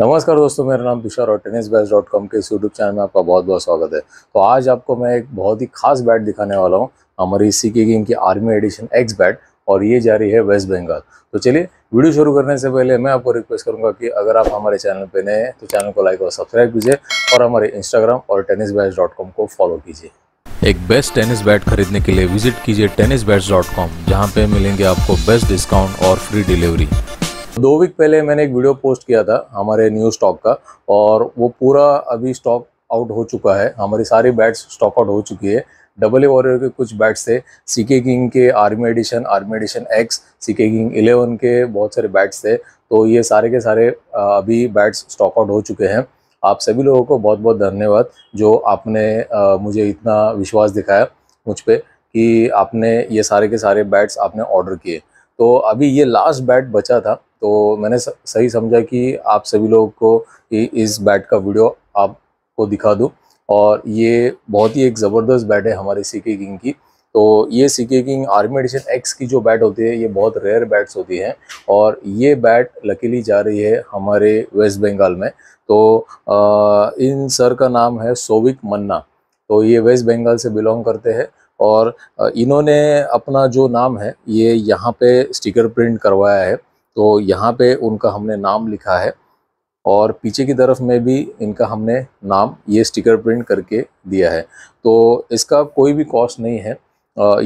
नमस्कार दोस्तों मेरा नाम तुषार और टेनिस बैस डॉट कॉम के इस यूट्यूब चैनल में आपका बहुत बहुत स्वागत है तो आज आपको मैं एक बहुत ही खास बैट दिखाने वाला हूँ हमारी सी की गेम की आर्मी एडिशन एक्स बैट और ये जा रही है वेस्ट बंगाल तो चलिए वीडियो शुरू करने से पहले मैं आपको रिक्वेस्ट करूँगा कि अगर आप हमारे चैनल पर नए हैं तो चैनल को लाइक और सब्सक्राइब कीजिए और हमारे इंस्टाग्राम और टेनिस बैच डॉट कॉम को फॉलो कीजिए एक बेस्ट टेनिस बैट खरीदने के लिए विजिट कीजिए टेनिस बैट्स डॉट कॉम जहाँ पे मिलेंगे आपको बेस्ट डिस्काउंट और फ्री डिलीवरी दो वीक पहले मैंने एक वीडियो पोस्ट किया था हमारे न्यू स्टॉक का और वो पूरा अभी स्टॉक आउट हो चुका है हमारी सारी बैट्स स्टॉक आउट हो चुकी है डबल ए वॉरियर के कुछ बैट्स थे सी के किंग के army edition army edition X C K King eleven के बहुत सारे बैट्स थे तो ये सारे के सारे अभी बैट्स स्टॉक आउट हो चुके हैं आप सभी लोगों को बहुत बहुत धन्यवाद जो आपने मुझे इतना विश्वास दिखाया मुझ पर कि आपने ये सारे के सारे बैट्स आपने ऑर्डर किए तो अभी ये लास्ट बैट बचा था तो मैंने सही समझा कि आप सभी लोगों को इस बैट का वीडियो आपको दिखा दूँ और ये बहुत ही एक ज़बरदस्त बैट है हमारे सी के किंग की तो ये सी K king army edition X की जो बैट होती है ये बहुत रेयर बैट्स होती हैं और ये बैट लकीली जा रही है हमारे वेस्ट बंगाल में तो आ, इन सर का नाम है सोविक मन्ना तो ये वेस्ट बंगाल से बिलोंग करते हैं और इन्होंने अपना जो नाम है ये यहाँ पे स्टिकर प्रिंट करवाया है तो यहाँ पे उनका हमने नाम लिखा है और पीछे की तरफ में भी इनका हमने नाम ये स्टिकर प्रिंट करके दिया है तो इसका कोई भी कॉस्ट नहीं है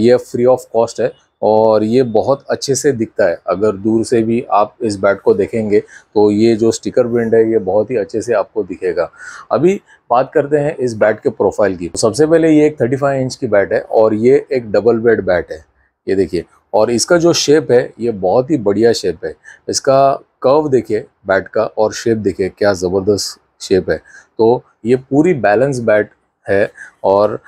ये फ्री ऑफ कॉस्ट है और ये बहुत अच्छे से दिखता है अगर दूर से भी आप इस बैट को देखेंगे तो ये जो स्टिकर प्रिंट है ये बहुत ही अच्छे से आपको दिखेगा अभी बात करते हैं इस बैट के प्रोफाइल की तो सबसे पहले ये एक 35 इंच की बैट है और ये एक डबल बेड बैट है ये देखिए और इसका जो शेप है ये बहुत ही बढ़िया शेप है इसका कर्व देखिए बैट का और शेप देखिए क्या ज़बरदस्त शेप है तो ये पूरी बैलेंस बैट है और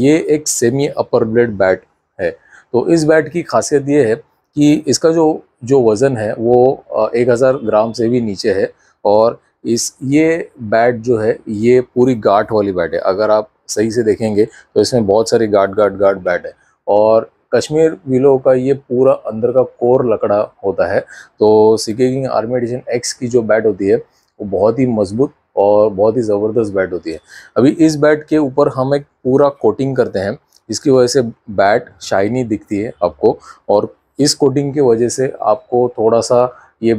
ये एक सेमी अपर ब्लेड बैट है तो इस बैट की खासियत ये है कि इसका जो जो वज़न है वो एक हज़ार ग्राम से भी नीचे है और इस ये बैट जो है ये पूरी गाठ वाली बैट है अगर आप सही से देखेंगे तो इसमें बहुत सारी गाठ गाठ गाठ बैट है और कश्मीर विलो का ये पूरा अंदर का कोर लकड़ा होता है तो CK King army edition X की जो बैट होती है वो बहुत ही मजबूत और बहुत ही ज़बरदस्त बैट होती है अभी इस बैट के ऊपर हम एक पूरा कोटिंग करते हैं इसकी वजह से बैट शाइनी दिखती है आपको और इस कोटिंग की वजह से आपको थोड़ा सा ये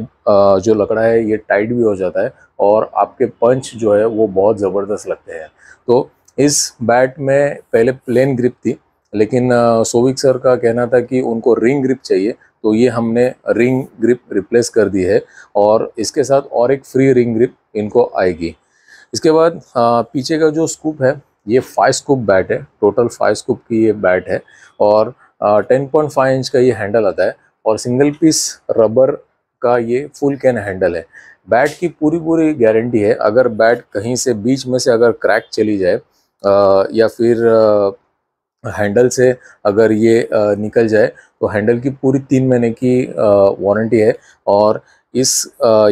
जो लकड़ा है ये टाइट भी हो जाता है और आपके पंच जो है वो बहुत ज़बरदस्त लगते हैं तो इस बैट में पहले प्लेन ग्रिप थी लेकिन सोविक सर का कहना था कि उनको रिंग ग्रिप चाहिए तो ये हमने रिंग ग्रिप रिप्लेस कर दी है और इसके साथ और एक फ्री रिंग ग्रिप इनको आएगी इसके बाद पीछे का जो स्कूप है ये फाइव स्कूप बैट है टोटल फाइव स्कूप की ये बैट है और टेन पॉइंट फाइव इंच का ये हैंडल आता है और सिंगल पीस रबर का ये फुल कैन हैंडल है बैट की पूरी पूरी गारंटी है अगर बैट कहीं से बीच में से अगर क्रैक चली जाए या फिर हैंडल से अगर ये निकल जाए तो हैंडल की पूरी तीन महीने की वारंटी है और इस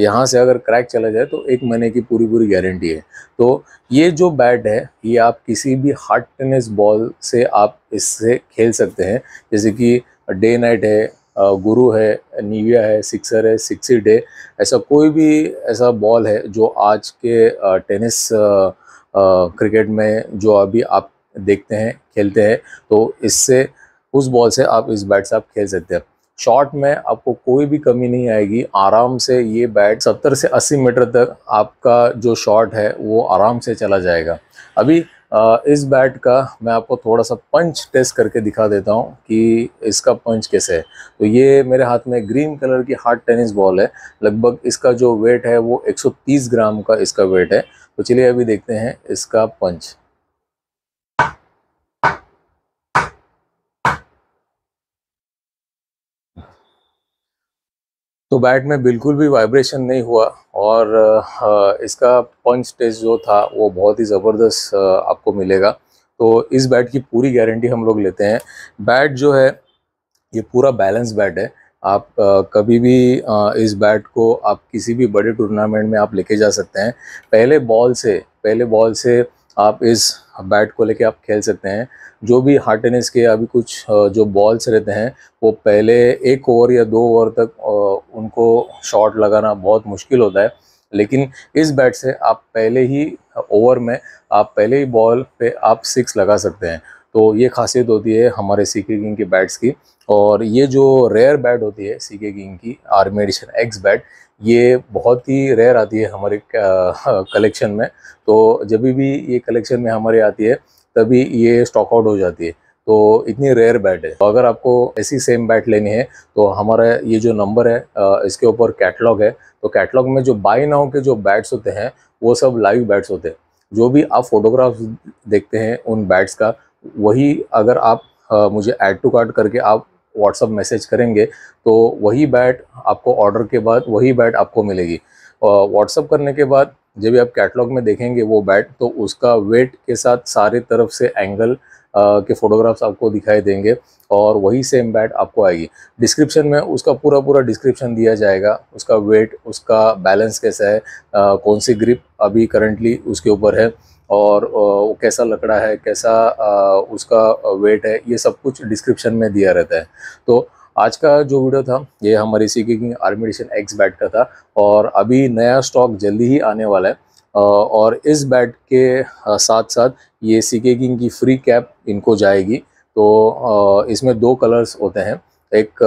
यहाँ से अगर क्रैक चला जाए तो एक महीने की पूरी पूरी गारंटी है तो ये जो बैट है ये आप किसी भी हार्ड टेनिस बॉल से आप इससे खेल सकते हैं जैसे कि डे नाइट है गुरु है नीविया है सिक्सर है सिक्सी डे ऐसा कोई भी ऐसा बॉल है जो आज के टेनिस क्रिकेट में जो अभी आप देखते हैं खेलते हैं तो इससे उस बॉल से आप इस बैट से आप खेल सकते हैं शॉट में आपको कोई भी कमी नहीं आएगी आराम से ये बैट 70 से 80 मीटर तक आपका जो शॉट है वो आराम से चला जाएगा अभी इस बैट का मैं आपको थोड़ा सा पंच टेस्ट करके दिखा देता हूँ कि इसका पंच कैसे है तो ये मेरे हाथ में ग्रीन कलर की हार्ड टेनिस बॉल है लगभग इसका जो वेट है वो 130 ग्राम का इसका वेट है तो चलिए अभी देखते हैं इसका पंच तो बैट में बिल्कुल भी वाइब्रेशन नहीं हुआ और इसका पंच टेस्ट जो था वो बहुत ही ज़बरदस्त आपको मिलेगा तो इस बैट की पूरी गारंटी हम लोग लेते हैं बैट जो है ये पूरा बैलेंस बैट है आप कभी भी इस बैट को आप किसी भी बड़े टूर्नामेंट में आप लेके जा सकते हैं पहले बॉल से पहले बॉल से आप इस बैट को लेके आप खेल सकते हैं जो भी हार्ड टेनिस के अभी कुछ जो बॉल्स रहते हैं वो पहले एक ओवर या दो ओवर तक उनको शॉट लगाना बहुत मुश्किल होता है लेकिन इस बैट से आप पहले ही ओवर में आप पहले ही बॉल पे आप सिक्स लगा सकते हैं तो ये खासियत होती है हमारे सी के किंग के बैट्स की और ये जो रेयर बैट होती है सी के किंग की आर्मी एडिशन एक्स बैट ये बहुत ही रेयर आती है हमारे कलेक्शन में तो जब भी ये कलेक्शन में हमारे आती है तभी ये स्टॉक आउट हो जाती है तो इतनी रेयर बैट है तो अगर आपको ऐसी सेम बैट लेनी है तो हमारा ये जो नंबर है इसके ऊपर कैटलॉग है तो कैटलॉग में जो बाई नाउ के जो बैट्स होते हैं वो सब लाइव बैट्स होते हैं जो भी आप फोटोग्राफ्स देखते हैं उन बैट्स का वही अगर आप मुझे ऐड टू कार्ड करके आप व्हाट्सअप मैसेज करेंगे तो वही बैट आपको ऑर्डर के बाद वही बैट आपको मिलेगी व्हाट्सअप करने के बाद जब भी आप कैटलॉग में देखेंगे वो बैट तो उसका वेट के साथ सारे तरफ से एंगल आ, के फोटोग्राफ्स आपको दिखाई देंगे और वही सेम बैट आपको आएगी डिस्क्रिप्शन में उसका पूरा पूरा डिस्क्रिप्शन दिया जाएगा उसका वेट उसका बैलेंस कैसा है आ, कौन सी ग्रिप अभी करंटली उसके ऊपर है और वो कैसा लकड़ा है कैसा उसका वेट है ये सब कुछ डिस्क्रिप्शन में दिया रहता है तो आज का जो वीडियो था ये हमारी C King army edition X bat का था और अभी नया स्टॉक जल्दी ही आने वाला है और इस बैट के साथ साथ ये सी किंग की फ्री कैप इनको जाएगी तो इसमें दो कलर्स होते हैं एक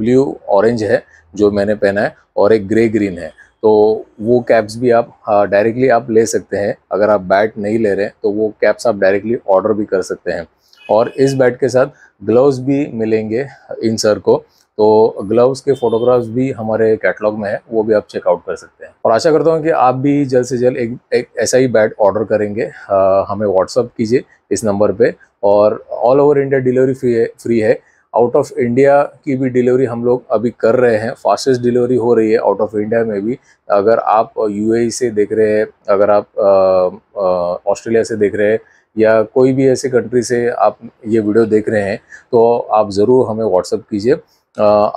ब्लू ऑरेंज है जो मैंने पहना है और एक ग्रे ग्रीन है तो वो कैप्स भी आप डायरेक्टली हाँ, आप ले सकते हैं अगर आप बैट नहीं ले रहे हैं तो वो कैप्स आप डायरेक्टली ऑर्डर भी कर सकते हैं और इस बैट के साथ ग्लव्स भी मिलेंगे इन सर को तो ग्लव्स के फोटोग्राफ्स भी हमारे कैटलॉग में है वो भी आप चेकआउट कर सकते हैं और आशा करता हूँ कि आप भी जल्द से जल्द एक, एक ऐसा ही बैट ऑर्डर करेंगे आ, हाँ, हमें व्हाट्सअप कीजिए इस नंबर पे और all over India delivery free है फ्री है आउट ऑफ इंडिया की भी डिलीवरी हम लोग अभी कर रहे हैं फास्टेस्ट डिलीवरी हो रही है आउट ऑफ इंडिया में भी अगर आप यूएई से देख रहे हैं अगर आप ऑस्ट्रेलिया से देख रहे हैं या कोई भी ऐसे कंट्री से आप ये वीडियो देख रहे हैं तो आप ज़रूर हमें व्हाट्सअप कीजिए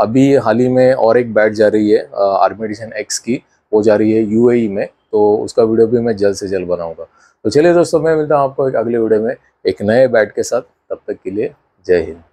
अभी हाल ही में और एक बैट जा रही है आर्मी एडिशन एक्स की वो जा रही है यू में तो उसका वीडियो भी मैं जल्द से जल्द बनाऊँगा तो चलिए दोस्तों मैं मिलता हूँ आपको एक अगले वीडियो में एक नए बैट के साथ तब तक के लिए जय हिंद